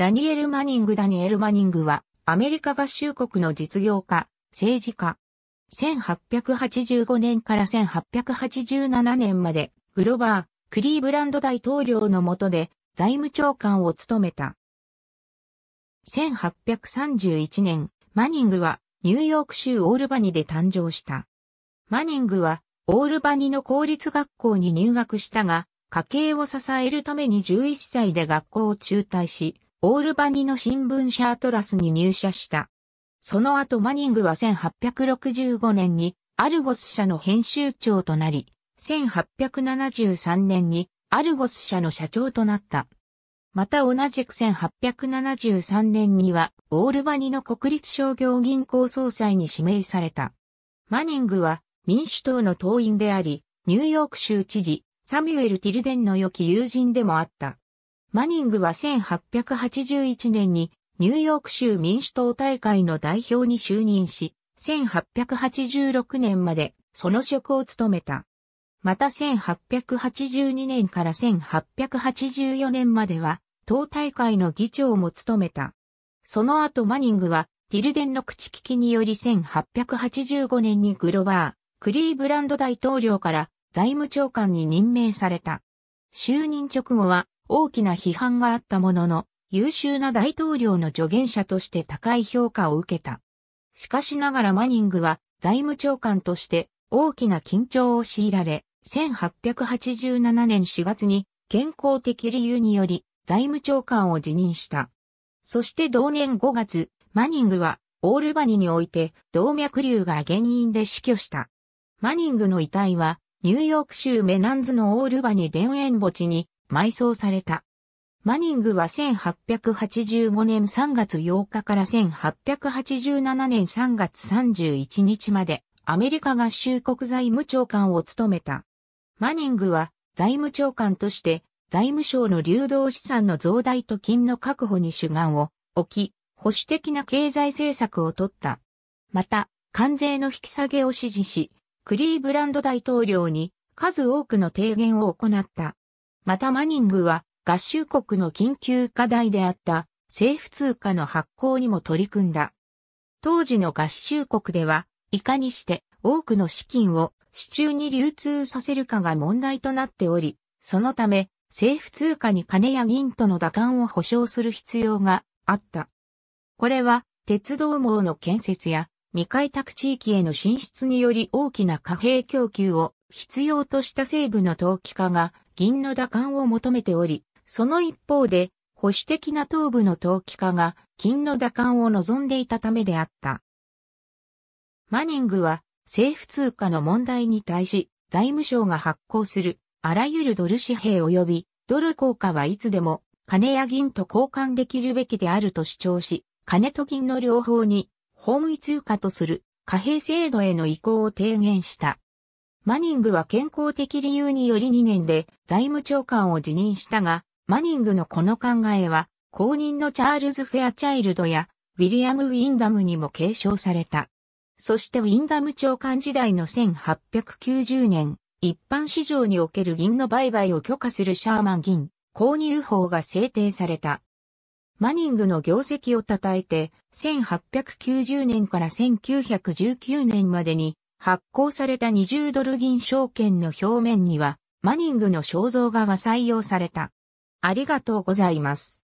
ダニエル・マニングダニエル・マニングは、アメリカ合衆国の実業家、政治家。1885年から1887年まで、グロバー、クリーブランド大統領の下で、財務長官を務めた。1831年、マニングは、ニューヨーク州オールバニで誕生した。マニングは、オールバニの公立学校に入学したが、家計を支えるために11歳で学校を中退し、オールバニの新聞社アトラスに入社した。その後マニングは1865年にアルゴス社の編集長となり、1873年にアルゴス社の社長となった。また同じく1873年にはオールバニの国立商業銀行総裁に指名された。マニングは民主党の党員であり、ニューヨーク州知事、サミュエル・ティルデンの良き友人でもあった。マニングは1881年にニューヨーク州民主党大会の代表に就任し、1886年までその職を務めた。また1882年から1884年までは、党大会の議長も務めた。その後マニングは、ティルデンの口利きにより1885年にグロバー、クリーブランド大統領から財務長官に任命された。就任直後は大きな批判があったものの、優秀な大統領の助言者として高い評価を受けた。しかしながらマニングは財務長官として大きな緊張を強いられ、1887年4月に健康的理由により財務長官を辞任した。そして同年5月、マニングはオールバニにおいて動脈瘤が原因で死去した。マニングの遺体はニューヨーク州メナンズのオールバニ田園墓地に埋葬された。マニングは1885年3月8日から1887年3月31日までアメリカ合衆国財務長官を務めた。マニングは財務長官として財務省の流動資産の増大と金の確保に主眼を置き、保守的な経済政策をとった。また、関税の引き下げを支持し、クリーブランド大統領に数多くの提言を行った。またマニングは合衆国の緊急課題であった政府通貨の発行にも取り組んだ。当時の合衆国では、いかにして多くの資金を市中に流通させるかが問題となっており、そのため政府通貨に金や銀との打感を保障する必要があった。これは鉄道網の建設や未開拓地域への進出により大きな貨幣供給を必要とした西部の投機化が銀の打艦を求めており、その一方で、保守的な東部の投機化が金の打艦を望んでいたためであった。マニングは政府通貨の問題に対し財務省が発行するあらゆるドル紙幣及びドル効果はいつでも金や銀と交換できるべきであると主張し、金と銀の両方に法務通貨とする貨幣制度への移行を提言した。マニングは健康的理由により2年で財務長官を辞任したが、マニングのこの考えは、後任のチャールズ・フェアチャイルドや、ウィリアム・ウィンダムにも継承された。そしてウィンダム長官時代の1890年、一般市場における銀の売買を許可するシャーマン銀購入法が制定された。マニングの業績を称えて、1890年から1919年までに発行された20ドル銀証券の表面には、マニングの肖像画が採用された。ありがとうございます。